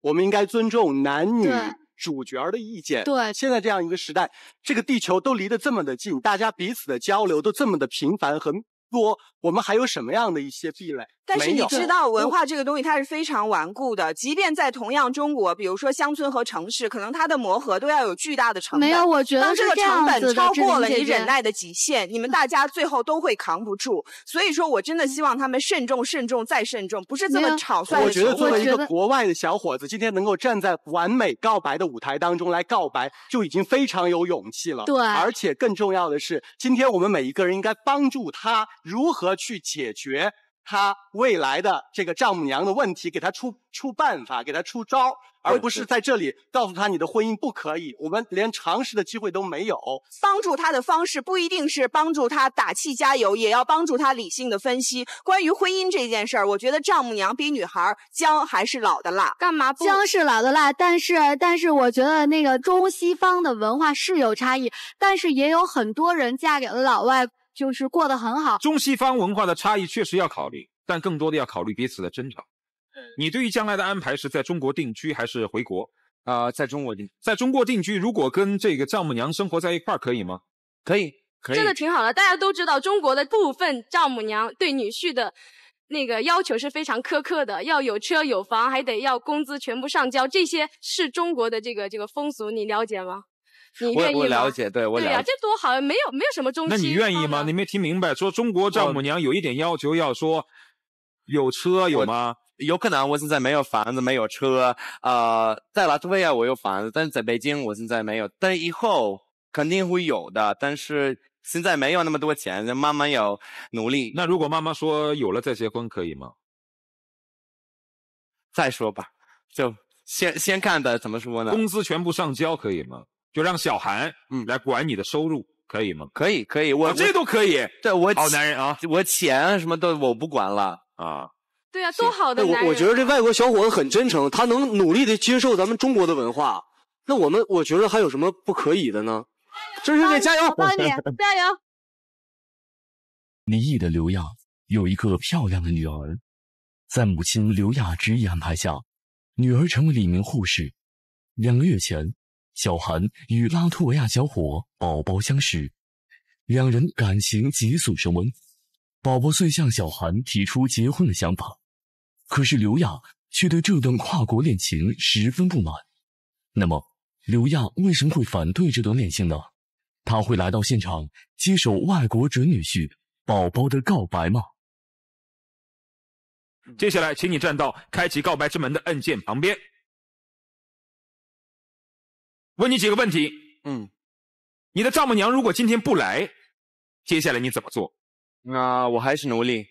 我们应该尊重男女主角的意见。对，现在这样一个时代，这个地球都离得这么的近，大家彼此的交流都这么的频繁和。多，我们还有什么样的一些壁垒？但是你知道，文化这个东西它是非常顽固的。即便在同样中国，比如说乡村和城市，可能它的磨合都要有巨大的成本。没有，我觉得这当这个成本超过了你忍耐的极限，你们大家最后都会扛不住。所以说，我真的希望他们慎重、慎重再慎重，不是这么草率我觉得，作为一个国外的小伙子，今天能够站在完美告白的舞台当中来告白，就已经非常有勇气了。对。而且更重要的是，今天我们每一个人应该帮助他。如何去解决他未来的这个丈母娘的问题？给他出出办法，给他出招，而不是在这里告诉他你的婚姻不可以，我们连尝试的机会都没有。帮助他的方式不一定是帮助他打气加油，也要帮助他理性的分析关于婚姻这件事儿。我觉得丈母娘比女孩姜还是老的辣，干嘛姜是老的辣？但是但是，我觉得那个中西方的文化是有差异，但是也有很多人嫁给了老外。就是过得很好。中西方文化的差异确实要考虑，但更多的要考虑彼此的争吵。你对于将来的安排是在中国定居还是回国？啊，在中国定，在中国定居，如果跟这个丈母娘生活在一块儿可以吗？可以，可以，真的挺好的。大家都知道，中国的部分丈母娘对女婿的那个要求是非常苛刻的，要有车有房，还得要工资全部上交。这些是中国的这个这个风俗，你了解吗？我我了解，对我了解。对呀，这多好，没有没有什么中心。那你愿意吗？你没听明白，说中国丈母娘有一点要求，要说有车有吗？有可能我现在没有房子，没有车。呃，在拉脱维亚我有房子，但是在北京我现在没有，但以后肯定会有的。但是现在没有那么多钱，慢慢要努力。那如果妈妈说有了再结婚可以吗？再说吧，就先先看的怎么说呢？工资全部上交可以吗？就让小韩嗯来管你的收入，可以吗？可以，可以，我这都可以。对，我好男人啊，我钱什么的我不管了啊。对啊，多好的！我我觉得这外国小伙子很真诚，他能努力的接受咱们中国的文化。那我们我觉得还有什么不可以的呢？周小姐加油，我帮你加油。离异的刘亚有一个漂亮的女儿，在母亲刘亚执意安排下，女儿成为了一名护士。两个月前。小韩与拉脱维亚小伙宝宝相识，两人感情急速升温。宝宝遂向小韩提出结婚的想法，可是刘亚却对这段跨国恋情十分不满。那么，刘亚为什么会反对这段恋情呢？他会来到现场接受外国准女婿宝宝的告白吗？接下来，请你站到开启告白之门的按键旁边。问你几个问题，嗯，你的丈母娘如果今天不来，接下来你怎么做？那我还是努力，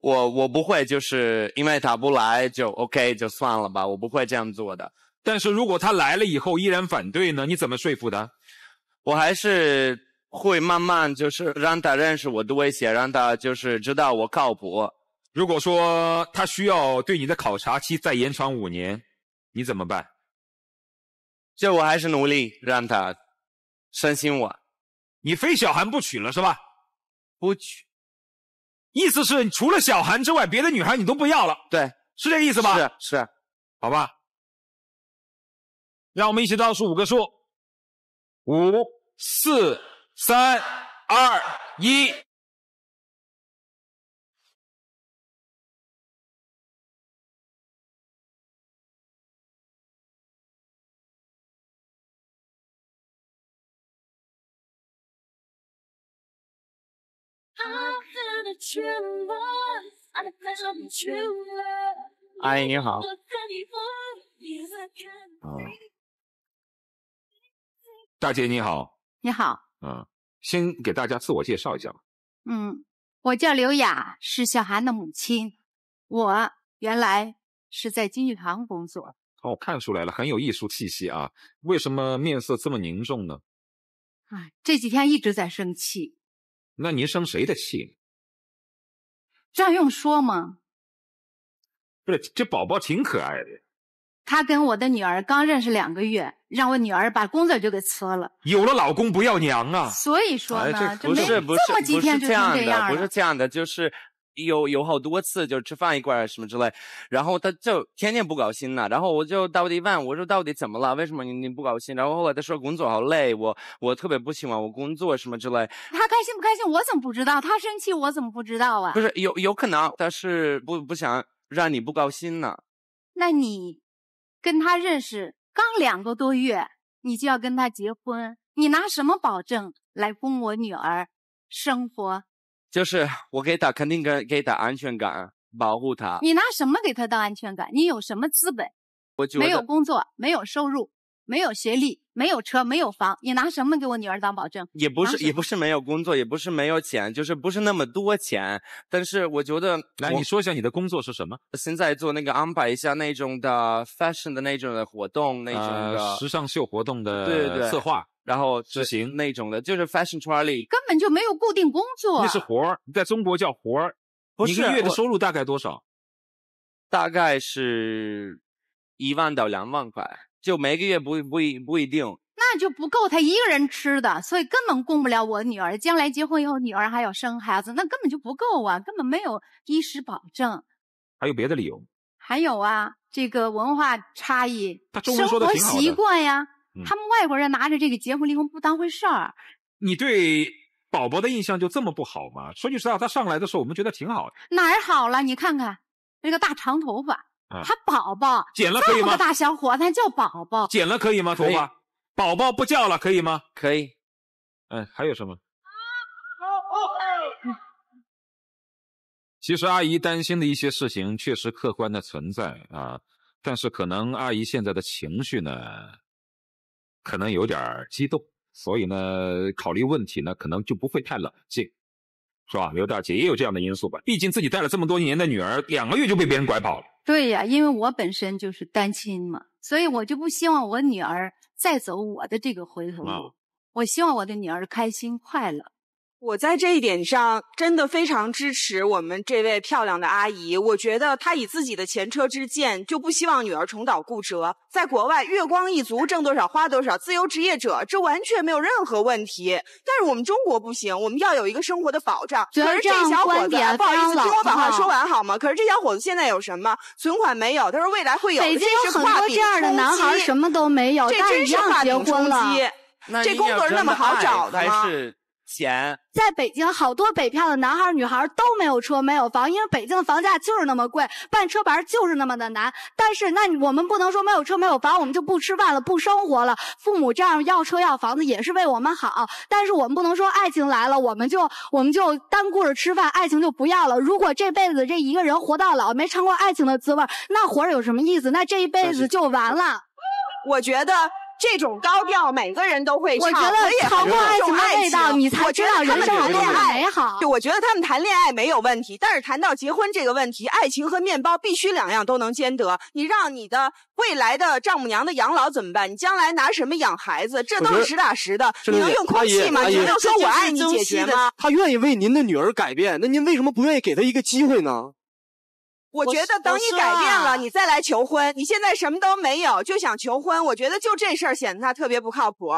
我我不会就是因为她不来就 OK 就算了吧，我不会这样做的。但是如果她来了以后依然反对呢？你怎么说服她？我还是会慢慢就是让她认识我的威胁，让她就是知道我靠谱。如果说她需要对你的考察期再延长五年，你怎么办？就我还是努力让他深信我。你非小韩不娶了是吧？不娶，意思是除了小韩之外，别的女孩你都不要了？对，是这个意思吧？是是，好吧。让我们一起倒数五个数：五、四、三、二、一。阿姨你好。大姐你好。你好。嗯，先给大家自我介绍一下吧。嗯，我叫刘雅，是小涵的母亲。我原来是在京剧堂工作。哦，看出来了，很有艺术气息啊。为什么面色这么凝重呢？啊，这几天一直在生气。那您生谁的气呢？这用说吗？不是，这宝宝挺可爱的呀。他跟我的女儿刚认识两个月，让我女儿把工作就给辞了。有了老公不要娘啊！所以说呢，这这么几天就是这样了。不是这样的，就是。有有好多次，就是吃饭一块什么之类，然后他就天天不高兴呢。然后我就到底问我说：“到底怎么了？为什么你你不高兴？”然后后来他说工作好累，我我特别不喜欢我工作什么之类。他开心不开心，我怎么不知道？他生气我怎么不知道啊？不是有有可能，他是不不想让你不高兴呢。那你跟他认识刚两个多月，你就要跟他结婚，你拿什么保证来供我女儿生活？就是我给他肯定给给他安全感，保护他。你拿什么给他当安全感？你有什么资本？没有工作，没有收入。没有学历，没有车，没有房，你拿什么给我女儿当保证？也不是，也不是没有工作，也不是没有钱，就是不是那么多钱。但是我觉得，来你说一下你的工作是什么？现在做那个安排一下那种的 fashion 的那种的活动，那种的时尚秀活动的，对对策划然后执行那种的，就是 fashion Charlie，根本就没有固定工作，那是活儿，在中国叫活儿，一个月的收入大概多少？大概是一万到两万块。就每个月不不不，一定那就不够他一个人吃的，所以根本供不了我女儿。将来结婚以后，女儿还要生孩子，那根本就不够啊，根本没有衣食保证。还有别的理由？还有啊，这个文化差异，他中国说的习惯呀。他们外国人拿着这个结婚离婚不当回事儿。你对宝宝的印象就这么不好吗？说句实话，他上来的时候我们觉得挺好的。哪儿好了？你看看那个大长头发。他宝宝剪了可以吗？这么大小伙他叫宝宝，剪了可以吗？头发宝宝不叫了可以吗？可以。嗯，还有什么？其实阿姨担心的一些事情确实客观的存在啊，但是可能阿姨现在的情绪呢，可能有点激动，所以呢，考虑问题呢，可能就不会太冷静，是吧？刘大姐也有这样的因素吧？毕竟自己带了这么多年的女儿，两个月就被别人拐跑了。对呀，因为我本身就是单亲嘛，所以我就不希望我女儿再走我的这个回头路。我希望我的女儿开心快乐。我在这一点上真的非常支持我们这位漂亮的阿姨。我觉得她以自己的前车之鉴，就不希望女儿重蹈覆辙。在国外，月光一族挣多少花多少，自由职业者，这完全没有任何问题。但是我们中国不行，我们要有一个生活的保障。可是这小伙子，不好意思，听我把话说完好吗？可是这小伙子现在有什么？存款没有。他说未来会有。北京有很多这样的男孩，什么都没有，这真是晚婚了。这工作是那么好找的吗？钱在北京，好多北漂的男孩儿、女孩儿都没有车、没有房，因为北京的房价就是那么贵，办车牌就是那么的难。但是，那我们不能说没有车、没有房，我们就不吃饭了、不生活了。父母这样要车要房子也是为我们好，但是我们不能说爱情来了，我们就我们就单顾着吃饭，爱情就不要了。如果这辈子这一个人活到老没尝过爱情的滋味，那活着有什么意思？那这一辈子就完了。我觉得。这种高调，每个人都会唱。我觉得也这种爱情，我觉得人生恋爱美好。我觉得他们谈恋爱没有问题，但是谈到结婚这个问题，爱情和面包必须两样都能兼得。你让你的未来的丈母娘的养老怎么办？你将来拿什么养孩子？这都是实打实的。你能用空气吗？你能用爱你解决吗？他愿意为您的女儿改变，那您为什么不愿意给他一个机会呢？我觉得等你改变了，你再来求婚。你现在什么都没有就想求婚，我觉得就这事儿显得他特别不靠谱。